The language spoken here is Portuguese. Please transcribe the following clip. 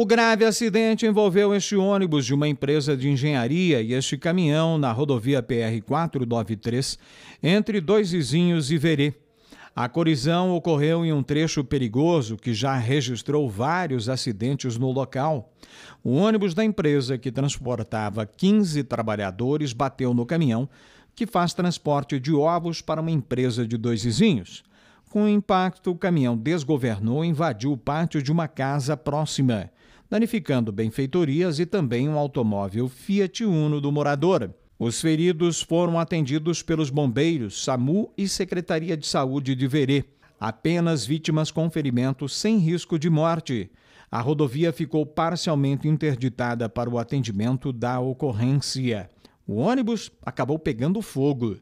O grave acidente envolveu este ônibus de uma empresa de engenharia e este caminhão na rodovia PR 493, entre dois vizinhos e Verê. A colisão ocorreu em um trecho perigoso que já registrou vários acidentes no local. O ônibus da empresa, que transportava 15 trabalhadores, bateu no caminhão, que faz transporte de ovos para uma empresa de dois vizinhos. Com o impacto, o caminhão desgovernou e invadiu o pátio de uma casa próxima danificando benfeitorias e também um automóvel Fiat Uno do morador. Os feridos foram atendidos pelos bombeiros, SAMU e Secretaria de Saúde de Verê. Apenas vítimas com ferimentos sem risco de morte. A rodovia ficou parcialmente interditada para o atendimento da ocorrência. O ônibus acabou pegando fogo.